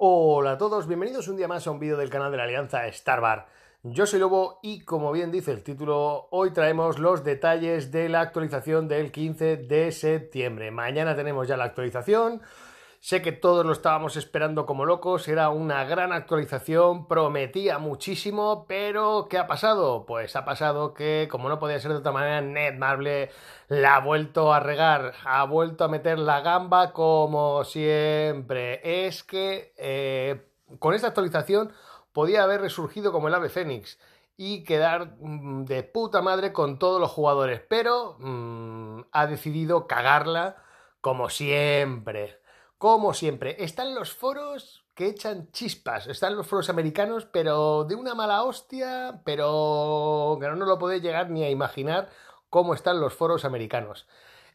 Hola a todos, bienvenidos un día más a un vídeo del canal de la Alianza Starbar. Yo soy Lobo y como bien dice el título, hoy traemos los detalles de la actualización del 15 de septiembre. Mañana tenemos ya la actualización, Sé que todos lo estábamos esperando como locos, era una gran actualización, prometía muchísimo, pero ¿qué ha pasado? Pues ha pasado que, como no podía ser de otra manera, Netmarble la ha vuelto a regar, ha vuelto a meter la gamba como siempre. Es que eh, con esta actualización podía haber resurgido como el ave fénix y quedar mm, de puta madre con todos los jugadores, pero mm, ha decidido cagarla como siempre. Como siempre, están los foros que echan chispas. Están los foros americanos, pero de una mala hostia, pero que no lo podéis llegar ni a imaginar cómo están los foros americanos.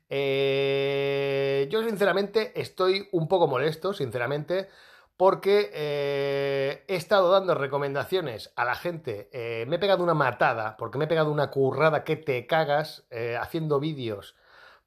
Eh, yo sinceramente estoy un poco molesto, sinceramente, porque eh, he estado dando recomendaciones a la gente. Eh, me he pegado una matada, porque me he pegado una currada que te cagas haciendo vídeos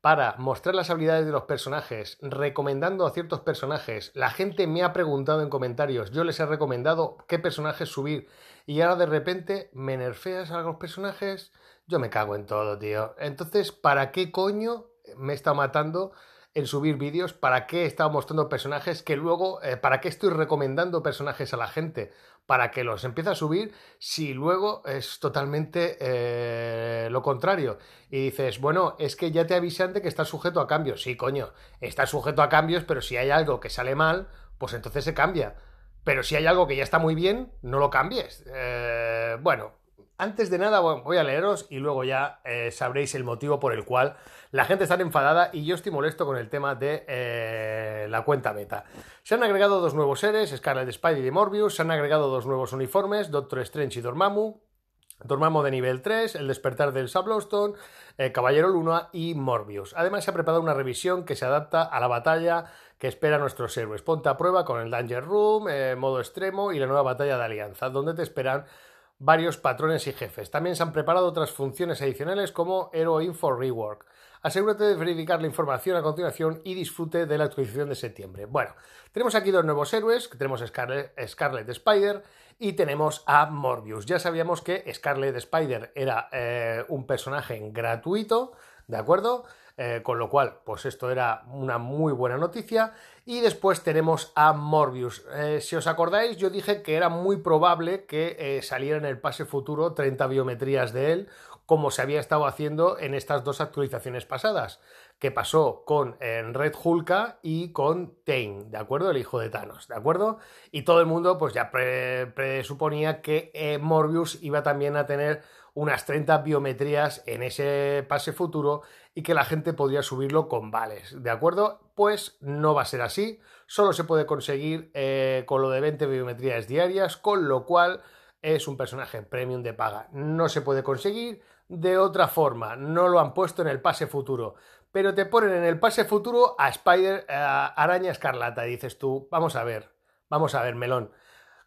para mostrar las habilidades de los personajes, recomendando a ciertos personajes. La gente me ha preguntado en comentarios, yo les he recomendado qué personajes subir. Y ahora de repente me nerfeas a los personajes. Yo me cago en todo, tío. Entonces, ¿para qué coño me está matando en subir vídeos? ¿Para qué he mostrando personajes que luego... Eh, ¿Para qué estoy recomendando personajes a la gente? para que los empiece a subir si luego es totalmente eh, lo contrario? Y dices, bueno, es que ya te avisan de que está sujeto a cambios. Sí, coño, está sujeto a cambios, pero si hay algo que sale mal, pues entonces se cambia. Pero si hay algo que ya está muy bien, no lo cambies. Eh, bueno, antes de nada voy a leeros y luego ya eh, sabréis el motivo por el cual la gente está enfadada y yo estoy molesto con el tema de eh, la cuenta beta. Se han agregado dos nuevos seres, Scarlet Spidey y Morbius, se han agregado dos nuevos uniformes, Doctor Strange y Dormammu, Dormammu de nivel 3, El despertar del Sablostone, eh, Caballero Luna y Morbius. Además se ha preparado una revisión que se adapta a la batalla que espera nuestros héroes. Ponte a prueba con el Danger Room, eh, modo extremo y la nueva batalla de alianza, donde te esperan varios patrones y jefes. También se han preparado otras funciones adicionales como Hero Info Rework. Asegúrate de verificar la información a continuación y disfrute de la actualización de septiembre. Bueno, tenemos aquí dos nuevos héroes, tenemos Scarlet, Scarlet Spider y tenemos a Morbius. Ya sabíamos que Scarlet Spider era eh, un personaje gratuito, ¿de acuerdo? Eh, con lo cual, pues esto era una muy buena noticia. Y después tenemos a Morbius. Eh, si os acordáis, yo dije que era muy probable que saliera en el pase futuro 30 biometrías de él, como se había estado haciendo en estas dos actualizaciones pasadas que pasó con eh, Red Hulka y con Tain, ¿de acuerdo? El hijo de Thanos, ¿de acuerdo? Y todo el mundo pues ya presuponía que eh, Morbius iba también a tener unas 30 biometrías en ese pase futuro y que la gente podría subirlo con vales, ¿de acuerdo? Pues no va a ser así, solo se puede conseguir eh, con lo de 20 biometrías diarias, con lo cual es un personaje premium de paga. No se puede conseguir de otra forma, no lo han puesto en el pase futuro pero te ponen en el pase futuro a Spider, Araña Escarlata. dices tú, vamos a ver, vamos a ver, Melón.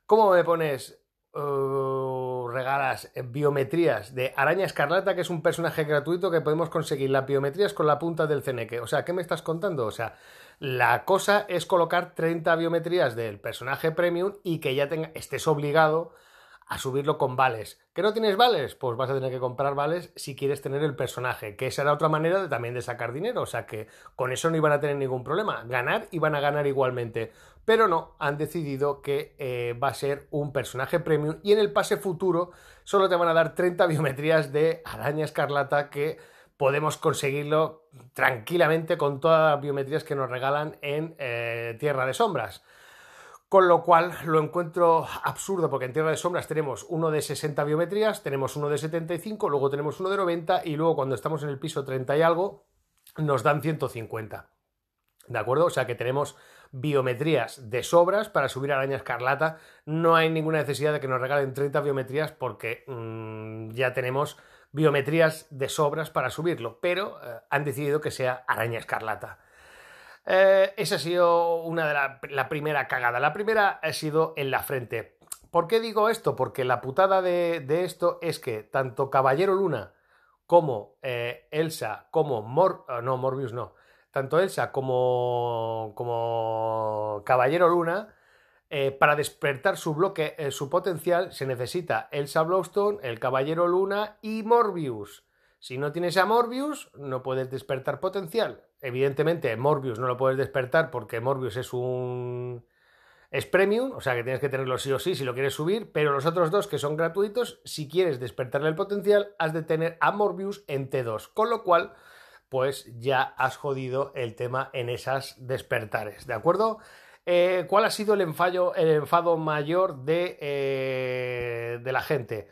¿Cómo me pones uh, regalas eh, biometrías de Araña Escarlata, que es un personaje gratuito que podemos conseguir las biometrías con la punta del ceneque? O sea, ¿qué me estás contando? O sea, la cosa es colocar 30 biometrías del personaje premium y que ya estés obligado a subirlo con vales. ¿Que no tienes vales? Pues vas a tener que comprar vales si quieres tener el personaje, que esa era otra manera de, también de sacar dinero, o sea que con eso no iban a tener ningún problema, ganar iban a ganar igualmente, pero no, han decidido que eh, va a ser un personaje premium y en el pase futuro solo te van a dar 30 biometrías de araña escarlata que podemos conseguirlo tranquilamente con todas las biometrías que nos regalan en eh, Tierra de Sombras con lo cual lo encuentro absurdo porque en Tierra de Sombras tenemos uno de 60 biometrías, tenemos uno de 75, luego tenemos uno de 90 y luego cuando estamos en el piso 30 y algo nos dan 150. ¿De acuerdo? O sea que tenemos biometrías de sobras para subir araña escarlata. No hay ninguna necesidad de que nos regalen 30 biometrías porque mm, ya tenemos biometrías de sobras para subirlo, pero eh, han decidido que sea araña escarlata. Eh, esa ha sido una de la, la, primera cagada. La primera ha sido en la frente. ¿Por qué digo esto? Porque la putada de, esto es que tanto Caballero Luna como eh, Elsa, como Mor... Ah, no, Morbius no. Tanto Elsa como, como Caballero Luna, eh, para despertar su bloque, su potencial, se necesita Elsa Blowstone, el Caballero Luna y Morbius. Si no tienes a Morbius, no puedes despertar potencial. Evidentemente, Morbius no lo puedes despertar porque Morbius es un. Es premium, o sea que tienes que tenerlo sí o sí si lo quieres subir, pero los otros dos que son gratuitos, si quieres despertarle el potencial, has de tener a Morbius en T2, con lo cual, pues ya has jodido el tema en esas despertares, ¿de acuerdo? Eh, ¿Cuál ha sido el, el enfado mayor de, eh, de la gente?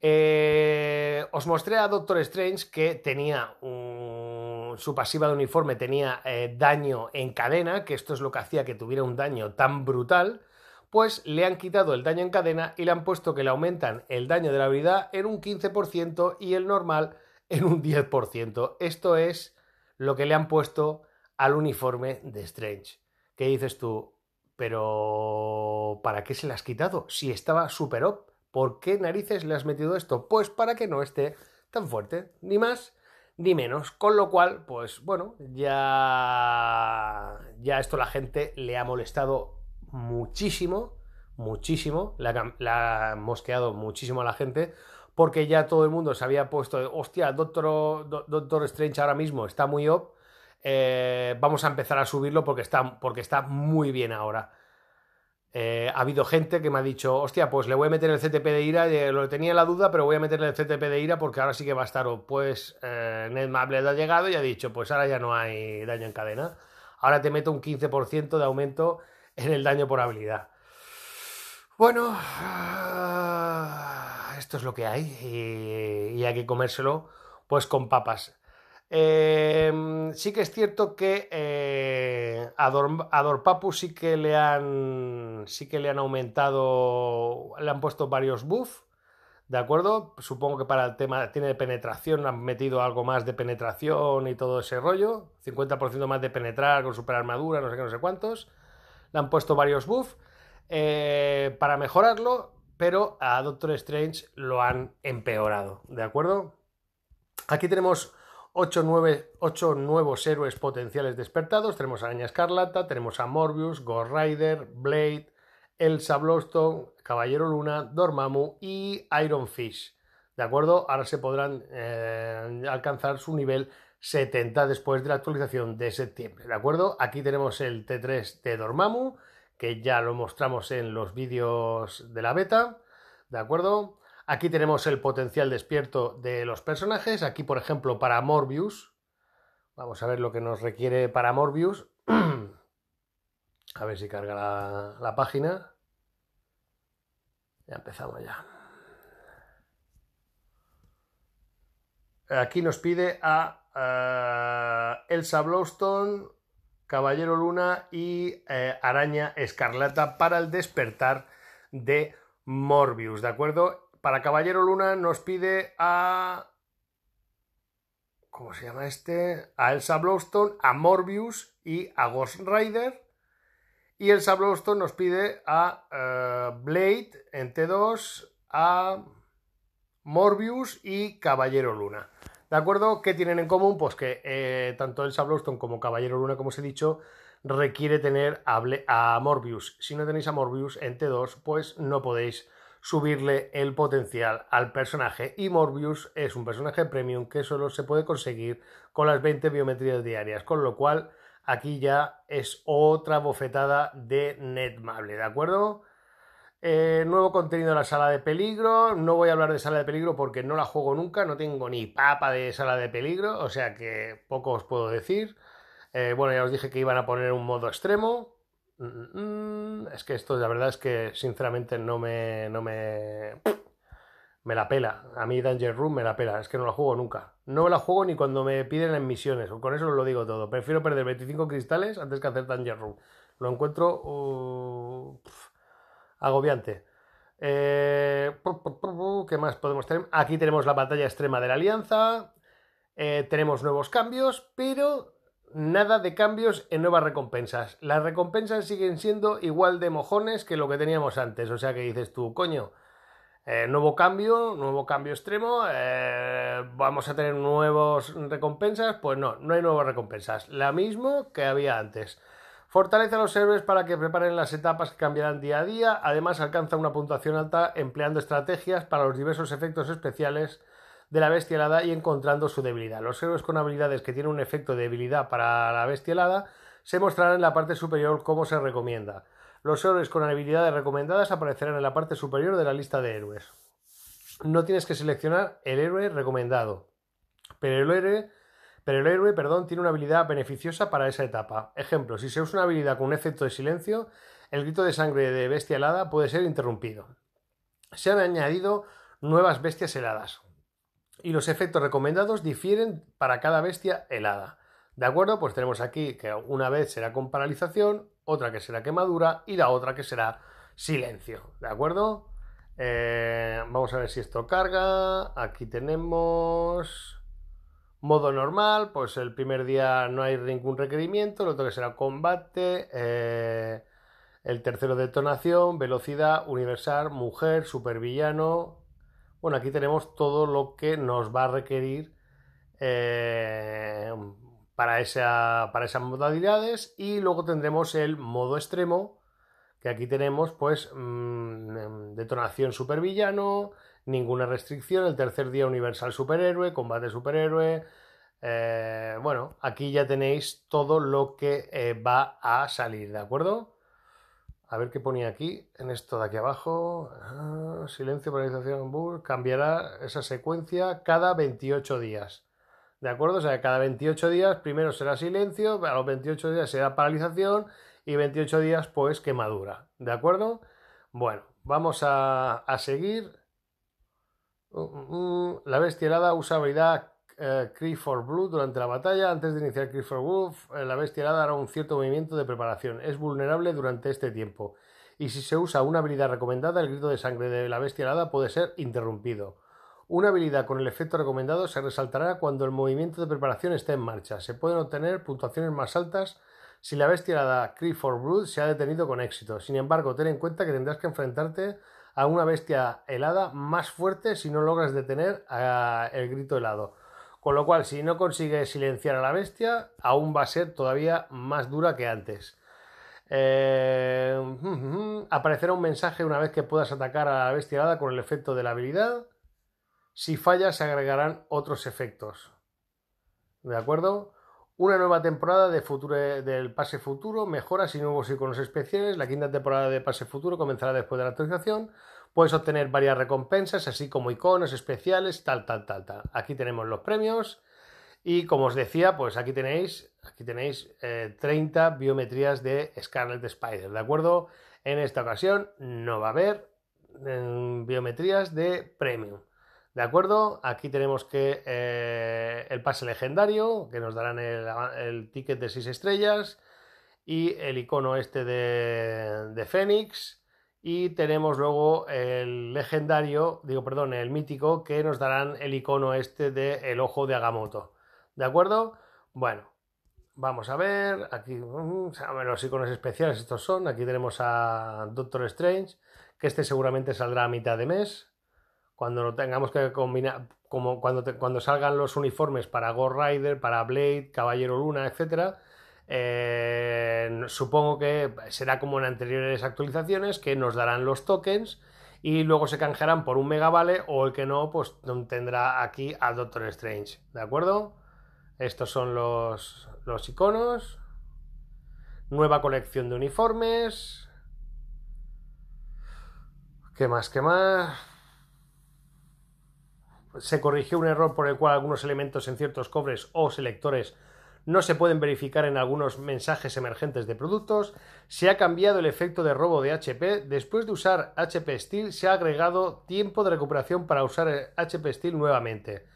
Eh, os mostré a Doctor Strange que tenía un su pasiva de uniforme tenía eh, daño en cadena, que esto es lo que hacía que tuviera un daño tan brutal, pues le han quitado el daño en cadena y le han puesto que le aumentan el daño de la habilidad en un 15% y el normal en un 10%. Esto es lo que le han puesto al uniforme de Strange. ¿Qué dices tú? Pero ¿para qué se le has quitado? Si estaba super up, ¿por qué narices le has metido esto? Pues para que no esté tan fuerte, ni más ni menos. Con lo cual, pues bueno, ya, ya esto la gente le ha molestado muchísimo, muchísimo, le ha, mosqueado muchísimo a la gente, porque ya todo el mundo se había puesto, hostia, Doctor, Doctor Strange ahora mismo está muy up, eh, vamos a empezar a subirlo porque porque está muy bien ahora. Eh, ha habido gente que me ha dicho, hostia, pues le voy a meter el CTP de ira, eh, lo tenía la duda, pero voy a meterle el CTP de ira porque ahora sí que va a estar, pues eh, Mablet ha llegado y ha dicho, pues ahora ya no hay daño en cadena, ahora te meto un 15% de aumento en el daño por habilidad. Bueno, ah, esto es lo que hay y, y hay que comérselo pues con papas. Em, sí que es cierto que eh, a, sí que le han sí que le han aumentado, le han puesto varios buffs, ¿de acuerdo? Supongo que para el tema tiene penetración, han metido algo más de penetración y todo ese rollo, 50% más de penetrar con super armadura, no sé qué, no sé cuántos. Le han puesto varios buffs eh, para mejorarlo, pero a Doctor Strange lo han empeorado, ¿de acuerdo? Aquí tenemos 8, nuevos héroes potenciales despertados. Tenemos a Araña Escarlata, tenemos a Morbius, Ghost Rider, Blade, Elsa Bloston, Caballero Luna, Dormammu y Iron Fish. ¿De acuerdo? Ahora se podrán eh, alcanzar su nivel 70 después de la actualización de septiembre. ¿De acuerdo? Aquí tenemos el T3 de Dormammu, que ya lo mostramos en los vídeos de la beta. ¿De acuerdo? Aquí tenemos el potencial despierto de los personajes. Aquí, por ejemplo, para Morbius. Vamos a ver lo que nos requiere para Morbius. a ver si carga la, página. Ya empezamos ya. Aquí nos pide a eh, Elsa Blowstone, Caballero Luna y eh, Araña Escarlata para el despertar de Morbius, ¿de acuerdo? para Caballero Luna nos pide a... ¿Cómo se llama este? A Elsa Blowstone, a Morbius y a Ghost Rider. Y Elsa Blowstone nos pide a eh, Blade en T2, a Morbius y Caballero Luna. ¿De acuerdo? ¿Qué tienen en común? Pues que eh, tanto Elsa Blowstone como Caballero Luna, como os he dicho, requiere tener a, a Morbius. Si no tenéis a Morbius en T2, pues no podéis subirle el potencial al personaje y Morbius es un personaje premium que solo se puede conseguir con las 20 biometrías diarias, con lo cual aquí ya es otra bofetada de Netmable, ¿de acuerdo? Eh, nuevo contenido en la sala de peligro. No voy a hablar de sala de peligro porque no la juego nunca, no tengo ni papa de sala de peligro, o sea que poco os puedo decir. Eh, bueno, ya os dije que iban a poner un modo extremo. Mm, es que esto, la verdad es que sinceramente no me. No me. Me la pela. A mí Danger Room me la pela. Es que no la juego nunca. No la juego ni cuando me piden en misiones. Con eso lo digo todo. Prefiero perder 25 cristales antes que hacer Danger Room. Lo encuentro. Uh, agobiante. Eh, ¿Qué más podemos tener? Aquí tenemos la batalla extrema de la Alianza. Eh, tenemos nuevos cambios, pero nada de cambios en nuevas recompensas. Las recompensas siguen siendo igual de mojones que lo que teníamos antes. O sea que dices tú, coño, eh, nuevo cambio, nuevo cambio extremo, eh, vamos a tener nuevas recompensas. Pues no, no hay nuevas recompensas. La misma que había antes. Fortalece a los héroes para que preparen las etapas que cambiarán día a día. Además, alcanza una puntuación alta empleando estrategias para los diversos efectos especiales de la bestia helada y encontrando su debilidad. Los héroes con habilidades que tienen un efecto de debilidad para la bestia helada se mostrarán en la parte superior como se recomienda. Los héroes con habilidades recomendadas aparecerán en la parte superior de la lista de héroes. No tienes que seleccionar el héroe recomendado, pero el héroe, pero el héroe perdón, tiene una habilidad beneficiosa para esa etapa. Ejemplo, si se usa una habilidad con un efecto de silencio, el grito de sangre de bestia helada puede ser interrumpido. Se han añadido nuevas bestias heladas, y los efectos recomendados difieren para cada bestia helada. ¿De acuerdo? Pues tenemos aquí que una vez será con paralización, otra que será quemadura y la otra que será silencio. ¿De acuerdo? Eh, vamos a ver si esto carga. Aquí tenemos modo normal, pues el primer día no hay ningún requerimiento, el otro que será combate, eh, el tercero detonación, velocidad, universal, mujer, supervillano, bueno, aquí tenemos todo lo que nos va a requerir eh, para, esas modalidades y luego tendremos el modo extremo, que aquí tenemos pues mm, detonación supervillano, ninguna restricción, el tercer día universal superhéroe, combate superhéroe. Eh, bueno, aquí ya tenéis todo lo que eh, va a salir, ¿de acuerdo? A ver qué ponía aquí, en esto de aquí abajo. Ah, silencio, paralización, bull Cambiará esa secuencia cada 28 días. ¿De acuerdo? O sea, cada 28 días primero será silencio, a los 28 días será paralización y 28 días pues quemadura. ¿De acuerdo? Bueno, vamos a, seguir. Uh, uh, uh. la bestialada usabilidad. Eh, Cree for Blue durante la batalla. Antes de iniciar Cree for Wolf eh, la bestia helada hará un cierto movimiento de preparación. Es vulnerable durante este tiempo. Y si se usa una habilidad recomendada, el grito de sangre de la bestia helada puede ser interrumpido. Una habilidad con el efecto recomendado se resaltará cuando el movimiento de preparación esté en marcha. Se pueden obtener puntuaciones más altas si la bestia helada Cree for Blood se ha detenido con éxito. Sin embargo, ten en cuenta que tendrás que enfrentarte a una bestia helada más fuerte si no logras detener el grito helado. Con lo cual, si no consigues silenciar a la bestia, aún va a ser todavía más dura que antes. Eh, aparecerá un mensaje una vez que puedas atacar a la bestia con el efecto de la habilidad. Si fallas, se agregarán otros efectos. ¿De acuerdo? Una nueva temporada de del pase futuro, mejoras y nuevos iconos especiales. La quinta temporada de pase futuro comenzará después de la actualización. Puedes obtener varias recompensas, así como iconos especiales, tal, tal, tal, tal. Aquí tenemos los premios. Y como os decía, pues aquí tenéis, aquí tenéis 30 eh, biometrías de Scarlet Spider, ¿de acuerdo? En esta ocasión no va a haber mm, biometrías de premium. ¿De acuerdo? Aquí tenemos que eh, el pase legendario, que nos darán el, ticket de 6 estrellas, y el icono este de, de Fénix, y tenemos luego el legendario, digo, perdón, el mítico, que nos darán el icono este del el ojo de Agamotto. ¿De acuerdo? Bueno, vamos a ver. Aquí, mm, los iconos especiales estos son. Aquí tenemos a Doctor Strange, que este seguramente saldrá a mitad de mes. Cuando lo tengamos que combinar, como cuando, cuando salgan los uniformes para Ghost Rider, para Blade, Caballero Luna, etcétera eh, supongo que será como en anteriores actualizaciones, que nos darán los tokens y luego se canjearán por un megavale o el que no, pues tendrá aquí a Doctor Strange, ¿de acuerdo? Estos son los, iconos. Nueva colección de uniformes. ¿Qué más? ¿Qué más? Se corrigió un error por el cual algunos elementos en ciertos cobres o selectores no se pueden verificar en algunos mensajes emergentes de productos, se ha cambiado el efecto de robo de HP, después de usar HP Steel se ha agregado tiempo de recuperación para usar HP Steel nuevamente.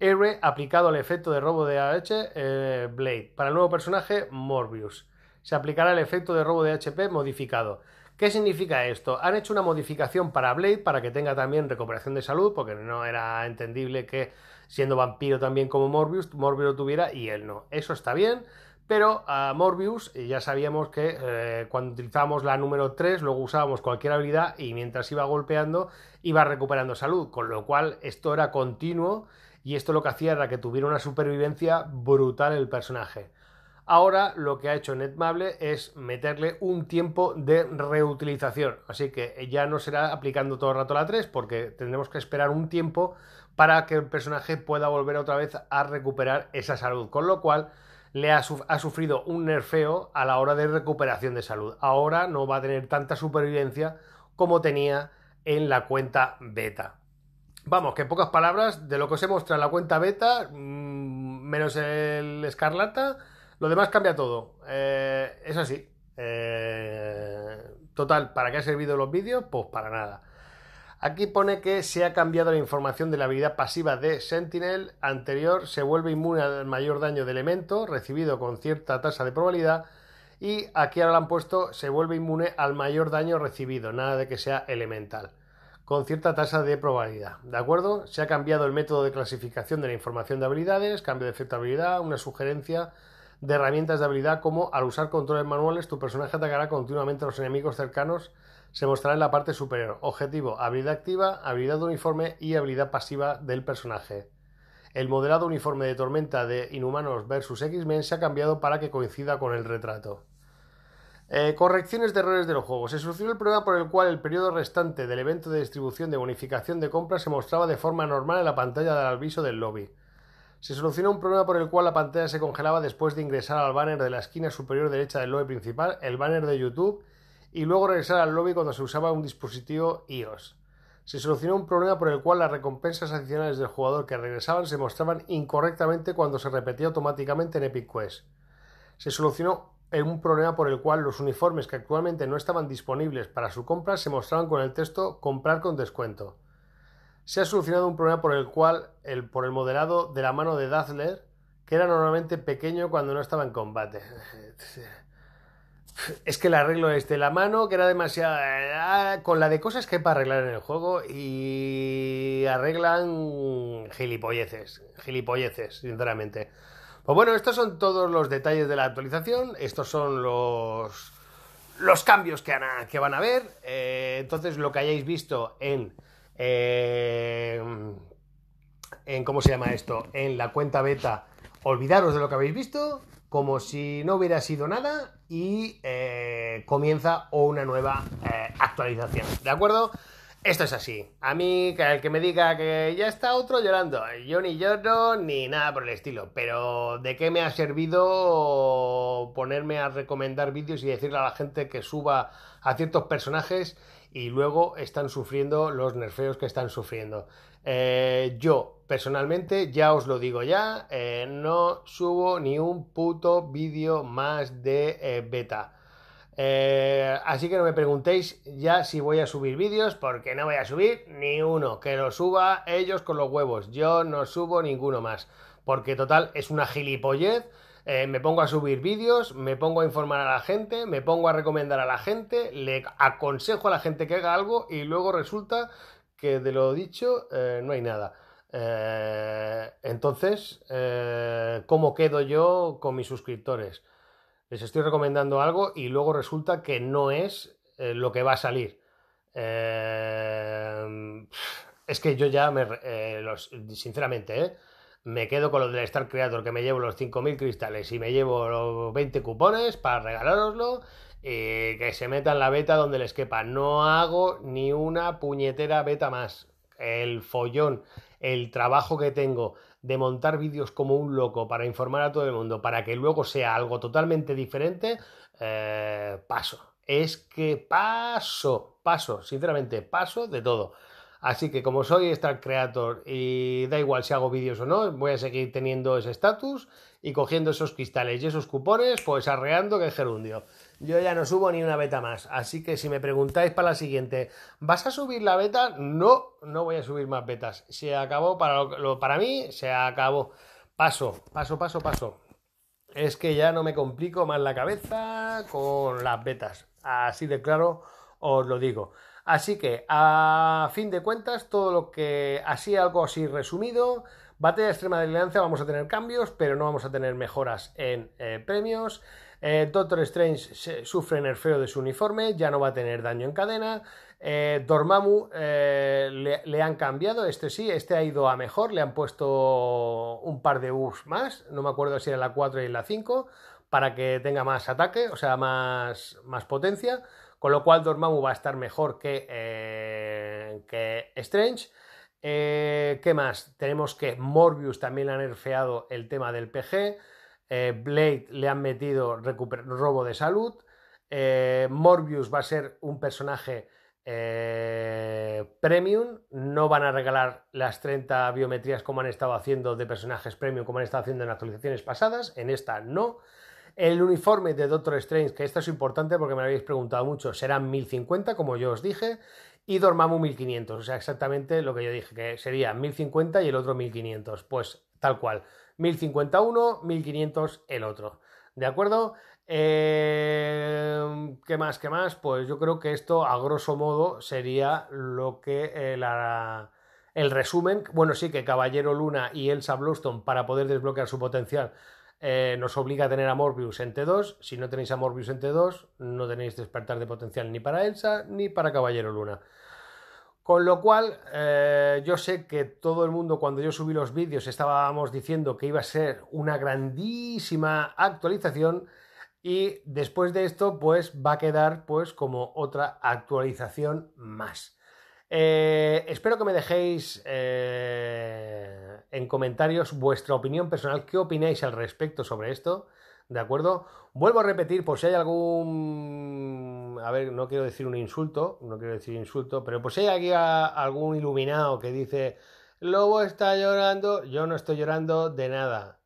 R aplicado al efecto de robo de HP eh, Blade. Para el nuevo personaje, Morbius. Se aplicará el efecto de robo de HP modificado. ¿Qué significa esto? Han hecho una modificación para Blade para que tenga también recuperación de salud, porque no era entendible que siendo vampiro también como Morbius, Morbius lo tuviera y él no. Eso está bien, pero a Morbius eh, ya sabíamos que eh, cuando utilizábamos la número 3, luego usábamos cualquier habilidad y mientras iba golpeando, iba recuperando salud, con lo cual esto era continuo y esto lo que hacía era que tuviera una supervivencia brutal el personaje. Ahora lo que ha hecho Netmable es meterle un tiempo de reutilización, así que ya no será aplicando todo el rato la 3 porque tendremos que esperar un tiempo para que el personaje pueda volver otra vez a recuperar esa salud. Con lo cual le ha, sufrido un nerfeo a la hora de recuperación de salud. Ahora no va a tener tanta supervivencia como tenía en la cuenta beta. Vamos, que en pocas palabras, de lo que os he mostrado en la cuenta beta, mm, menos el escarlata, lo demás cambia todo. Eh, es así. Eh, total, ¿para qué ha servido los vídeos? Pues para nada. Aquí pone que se ha cambiado la información de la habilidad pasiva de Sentinel anterior, se vuelve inmune al mayor daño de elemento recibido con cierta tasa de probabilidad y aquí ahora lo han puesto se vuelve inmune al mayor daño recibido, nada de que sea elemental, con cierta tasa de probabilidad, ¿de acuerdo? Se ha cambiado el método de clasificación de la información de habilidades, cambio de efecto de habilidad, una sugerencia de herramientas de habilidad como al usar controles manuales tu personaje atacará continuamente a los enemigos cercanos se mostrará en la parte superior. Objetivo, habilidad activa, habilidad uniforme y habilidad pasiva del personaje. El modelado uniforme de Tormenta de Inhumanos vs X-Men se ha cambiado para que coincida con el retrato. Eh, correcciones de errores de los juegos. Se solucionó el problema por el cual el periodo restante del evento de distribución de bonificación de compras se mostraba de forma normal en la pantalla del aviso del lobby. Se solucionó un problema por el cual la pantalla se congelaba después de ingresar al banner de la esquina superior derecha del lobby principal, el banner de YouTube y luego regresar al lobby cuando se usaba un dispositivo iOS. Se solucionó un problema por el cual las recompensas adicionales del jugador que regresaban se mostraban incorrectamente cuando se repetía automáticamente en Epic Quest. Se solucionó un problema por el cual los uniformes que actualmente no estaban disponibles para su compra se mostraban con el texto comprar con descuento. Se ha solucionado un problema por el cual el, por el modelado de la mano de Dazzler, que era normalmente pequeño cuando no estaba en combate. es que el arreglo este, la mano, que era demasiado... Eh, con la de cosas que hay para arreglar en el juego y arreglan gilipolleces, gilipolleces, sinceramente. Pues bueno, estos son todos los detalles de la actualización, estos son los, los cambios que, van a haber, eh, entonces lo que hayáis visto en... Eh, en cómo se llama esto, en la cuenta beta, olvidaros de lo que habéis visto, como si no hubiera sido nada, y eh, comienza una nueva eh, actualización. ¿De acuerdo? Esto es así. A mí, el que me diga que ya está otro llorando, yo ni lloro ni nada por el estilo. Pero, ¿de qué me ha servido ponerme a recomendar vídeos y decirle a la gente que suba a ciertos personajes y luego están sufriendo los nerfeos que están sufriendo? Eh, yo, personalmente, ya os lo digo ya, eh, no subo ni un puto vídeo más de eh, beta. así que no me preguntéis ya si voy a subir vídeos, porque no voy a subir ni uno. Que lo suba ellos con los huevos. Yo no subo ninguno más. Porque total, es una gilipollez. me pongo a subir vídeos, me pongo a informar a la gente, me pongo a recomendar a la gente, le aconsejo a la gente que haga algo y luego resulta que de lo dicho eh, no hay nada. Eh, entonces, como eh, ¿cómo quedo yo con mis suscriptores? Les estoy recomendando algo y luego resulta que no es lo que va a salir. es que yo ya me... Los, sinceramente, me quedo con lo del Star Creator, que me llevo los 5.000 cristales y me llevo los 20 cupones para regalaroslo eh, que se metan la beta donde les quepa. No hago ni una puñetera beta más. El follón, el trabajo que tengo de montar vídeos como un loco para informar a todo el mundo, para que luego sea algo totalmente diferente, eh, paso. Es que paso, paso, sinceramente, paso de todo. Así que como soy Star Creator y da igual si hago vídeos o no, voy a seguir teniendo ese estatus y cogiendo esos cristales y esos cupones, pues arreando que gerundio. Yo ya no subo ni una beta más. Así que si me preguntáis para la siguiente, ¿vas a subir la beta? No, no voy a subir más betas. Se acabó para, lo, para mí, se acabó. Paso, paso, paso, paso. Es que ya no me complico más la cabeza con las betas. Así de claro os lo digo. Así que, a fin de cuentas, todo lo que así, algo así resumido, batalla extrema de alianza, vamos a tener cambios, pero no vamos a tener mejoras en eh, premios. Eh, Doctor Strange sufre nerfeo de su uniforme, ya no va a tener daño en cadena. Eh, Dormammu eh, le, han cambiado, este sí, este ha ido a mejor, le han puesto un par de buffs más, no me acuerdo si era la 4 y la 5, para que tenga más ataque, o sea, más, potencia, con lo cual Dormammu va a estar mejor que, que Strange. ¿Qué más? Tenemos que Morbius también ha nerfeado el tema del PG. Eh, Blade le han metido robo de salud. Eh, Morbius va a ser un personaje eh, premium. No van a regalar las 30 biometrías como han estado haciendo de personajes premium, como han estado haciendo en actualizaciones pasadas. En esta no. El uniforme de Doctor Strange, que esto es importante porque me lo habéis preguntado mucho, serán 1050, como yo os dije, y Dormammu 1500, o sea, exactamente lo que yo dije, que sería 1050 y el otro 1500, pues tal cual. 1.051, uno, 1500 el otro. ¿De acuerdo? Em, ¿Qué más? ¿Qué más? Pues yo creo que esto, a grosso modo, sería lo que eh, la, el resumen. Bueno, sí que Caballero Luna y Elsa Bluestone para poder desbloquear su potencial, eh, nos obliga a tener a Morbius en T2. Si no tenéis a Morbius en T2, no tenéis despertar de potencial ni para Elsa ni para Caballero Luna. Con lo cual, eh, yo sé que todo el mundo cuando yo subí los vídeos estábamos diciendo que iba a ser una grandísima actualización y después de esto pues va a quedar pues como otra actualización más. Eh, espero que me dejéis eh, en comentarios vuestra opinión personal, qué opináis al respecto sobre esto. ¿De acuerdo? Vuelvo a repetir, pues si hay algún. A ver, no quiero decir un insulto, no quiero decir insulto, pero pues si hay aquí algún iluminado que dice: Lobo está llorando, yo no estoy llorando de nada.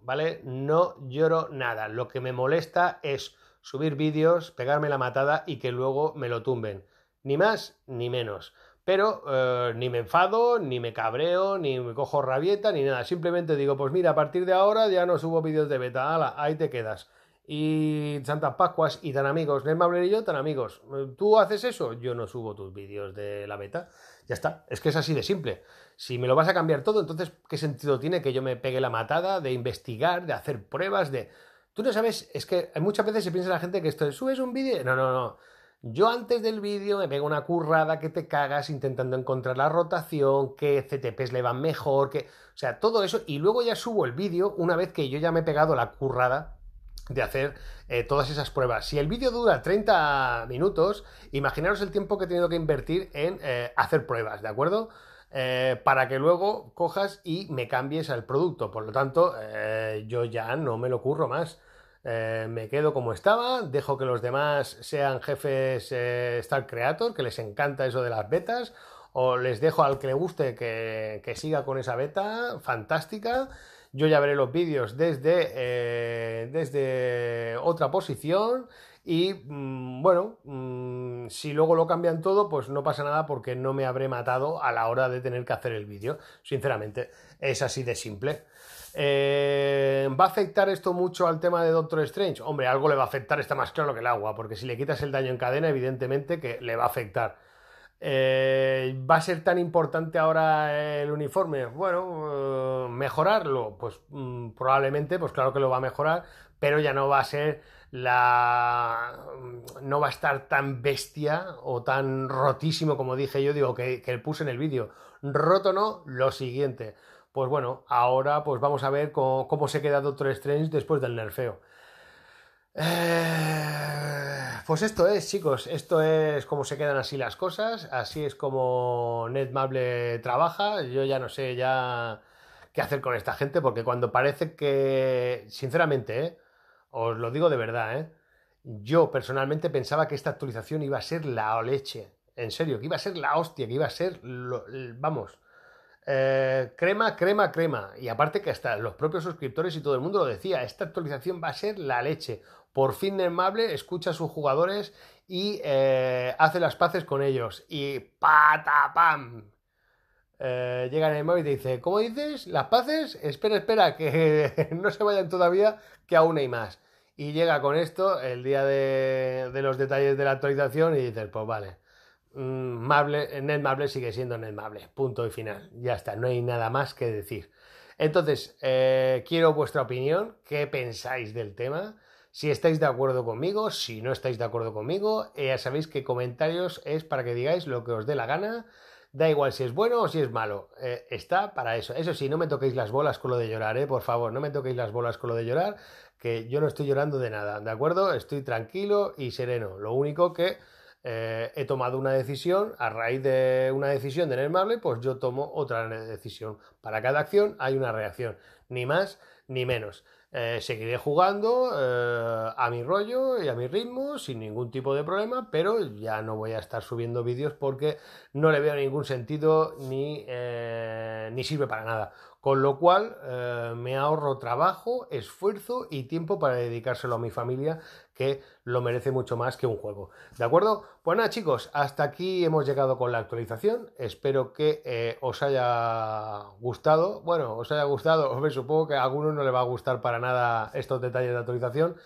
¿Vale? No lloro nada. Lo que me molesta es subir vídeos, pegarme la matada y que luego me lo tumben. Ni más ni menos. Pero eh, ni me enfado, ni me cabreo, ni me cojo rabieta, ni nada. Simplemente digo, pues mira, a partir de ahora ya no subo vídeos de beta. Ala, ahí te quedas. Y Santas Pascuas y tan amigos. Mabler y yo, tan amigos. ¿Tú haces eso? Yo no subo tus vídeos de la beta. Ya está. Es que es así de simple. Si me lo vas a cambiar todo, entonces, ¿qué sentido tiene que yo me pegue la matada de investigar, de hacer pruebas, de... Tú no sabes, es que muchas veces se piensa la gente que esto, subes un vídeo... No, no, no. Yo antes del vídeo me pego una currada que te cagas intentando encontrar la rotación, qué CTPs le van mejor, que... O sea, todo eso. Y luego ya subo el vídeo una vez que yo ya me he pegado la currada de hacer eh, todas esas pruebas. Si el vídeo dura 30 minutos, imaginaros el tiempo que he tenido que invertir en eh, hacer pruebas, ¿de acuerdo? Eh, para que luego cojas y me cambies al producto. Por lo tanto, yo ya no me lo curro más. Eh, me quedo como estaba, dejo que los demás sean jefes eh, Star Creator, que les encanta eso de las betas, o les dejo al que le guste que, siga con esa beta fantástica. Yo ya veré los vídeos desde, eh, otra posición y mm, bueno, mm, si luego lo cambian todo, pues no pasa nada porque no me habré matado a la hora de tener que hacer el vídeo. Sinceramente, es así de simple. Eh, ¿Va a afectar esto mucho al tema de Doctor Strange? Hombre, algo le va a afectar, está más claro que el agua, porque si le quitas el daño en cadena, evidentemente que le va a afectar. Eh, ¿Va a ser tan importante ahora el uniforme? Bueno, eh, mejorarlo, pues mm, probablemente, pues claro que lo va a mejorar, pero ya no va a ser la... no va a estar tan bestia o tan rotísimo como dije yo, digo, que, que puse en el vídeo. Roto no, lo siguiente pues bueno, ahora pues vamos a ver cómo, se queda Doctor Strange después del nerfeo. Eh, pues esto es, chicos, esto es cómo se quedan así las cosas, así es como Netmable trabaja, yo ya no sé ya qué hacer con esta gente, porque cuando parece que, sinceramente, eh, os lo digo de verdad, eh, yo personalmente pensaba que esta actualización iba a ser la leche, en serio, que iba a ser la hostia, que iba a ser, lo, vamos, eh, crema, crema, crema. Y aparte que hasta los propios suscriptores y todo el mundo lo decía, esta actualización va a ser la leche. Por fin Nermable escucha a sus jugadores y eh, hace las paces con ellos. Y pata pam. Eh, llega Nermable y te dice, ¿cómo dices? ¿Las paces? Espera, espera, que no se vayan todavía, que aún hay más. Y llega con esto el día de, de los detalles de la actualización y dices, pues vale. Mm, Mable, sigue siendo Netmable, punto y final. Ya está, no hay nada más que decir. Entonces, eh, quiero vuestra opinión, qué pensáis del tema, si estáis de acuerdo conmigo, si no estáis de acuerdo conmigo, eh, ya sabéis que comentarios es para que digáis lo que os dé la gana, da igual si es bueno o si es malo, eh, está para eso. Eso sí, no me toquéis las bolas con lo de llorar, por favor, no me toquéis las bolas con lo de llorar, que yo no estoy llorando de nada, ¿de acuerdo? Estoy tranquilo y sereno, lo único que eh, he tomado una decisión, a raíz de una decisión de Marley. pues yo tomo otra decisión. Para cada acción hay una reacción, ni más ni menos. Eh, seguiré jugando eh, a mi rollo y a mi ritmo sin ningún tipo de problema, pero ya no voy a estar subiendo vídeos porque no le veo ningún sentido ni sirve para nada. Con lo cual eh, me ahorro trabajo, esfuerzo y tiempo para dedicárselo a mi familia, que lo merece mucho más que un juego. ¿De acuerdo? bueno pues chicos, hasta aquí hemos llegado con la actualización. Espero que eh, os haya gustado. Bueno, os haya gustado, supongo que a algunos no le va a gustar para nada estos detalles de actualización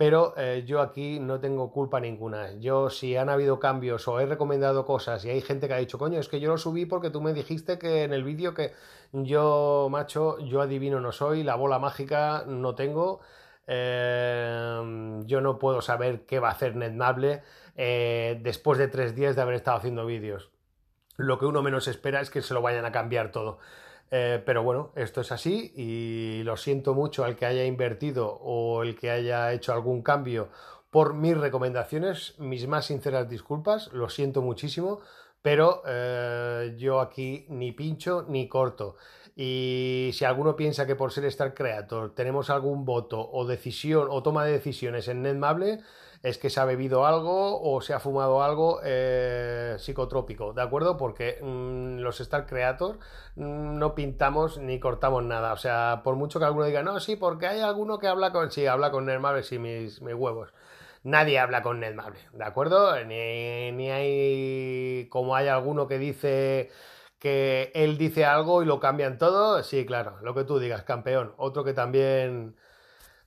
pero eh, yo aquí no tengo culpa ninguna. Yo si han habido cambios o he recomendado cosas y hay gente que ha dicho, coño, es que yo lo subí porque tú me dijiste que en el vídeo que yo, macho, yo adivino no soy, la bola mágica no tengo, eh, yo no puedo saber qué va a hacer NetMable eh, después de tres días de haber estado haciendo vídeos. Lo que uno menos espera es que se lo vayan a cambiar todo. Eh, pero bueno, esto es así y lo siento mucho al que haya invertido o el que haya hecho algún cambio por mis recomendaciones, mis más sinceras disculpas, lo siento muchísimo pero eh, yo aquí ni pincho ni corto. Y si alguno piensa que por ser Star Creator tenemos algún voto o decisión o toma de decisiones en Mable es que se ha bebido algo o se ha fumado algo eh, psicotrópico, ¿de acuerdo? Porque mm, los Star Creator mm, no pintamos ni cortamos nada. O sea, por mucho que alguno diga, no, sí, porque hay alguno que habla con. Sí, habla con Netmable, sí, mis huevos nadie habla con Mable, ¿de acuerdo? Ni, ni hay como hay alguno que dice que él dice algo y lo cambian todo. Sí, claro, lo que tú digas, campeón. Otro que también.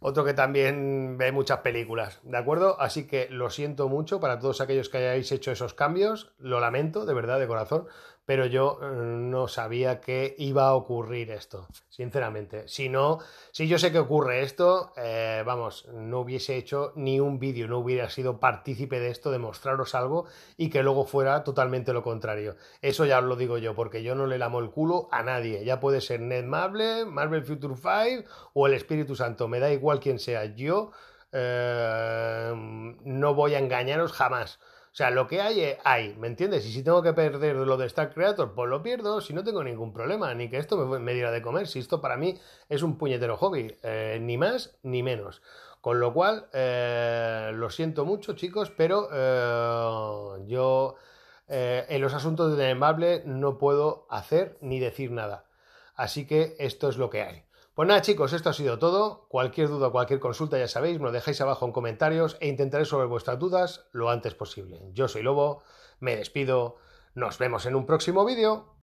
Otro que también ve muchas películas, ¿de acuerdo? Así que lo siento mucho para todos aquellos que hayáis hecho esos cambios, lo lamento, de verdad, de corazón, pero yo mm, no sabía que iba a ocurrir esto, sinceramente. Si no, si yo sé que ocurre esto, eh, vamos, no hubiese hecho ni un vídeo, no hubiera sido partícipe de esto, de mostraros algo y que luego fuera totalmente lo contrario. Eso ya os lo digo yo, porque yo no le lamo el culo a nadie. Ya puede ser Ned Mable, Marvel Future 5 o el Espíritu Santo, me da igual quién sea. Yo eh, no voy a engañaros jamás. O sea, lo que hay hay, ¿me entiendes? Y si tengo que perder lo de Star Creator, pues lo pierdo, si no tengo ningún problema, ni que esto me, me diera de comer, si esto para mí es un puñetero hobby, eh, ni más ni menos. Con lo cual, eh, lo siento mucho, chicos, pero eh, yo en los asuntos de Demable no puedo hacer ni decir nada. Así que esto es lo que hay. Pues nada, chicos, esto ha sido todo. Cualquier duda o cualquier consulta, ya sabéis, me lo dejáis abajo en comentarios e intentaré sobre vuestras dudas lo antes posible. Yo soy Lobo, me despido, nos vemos en un próximo vídeo.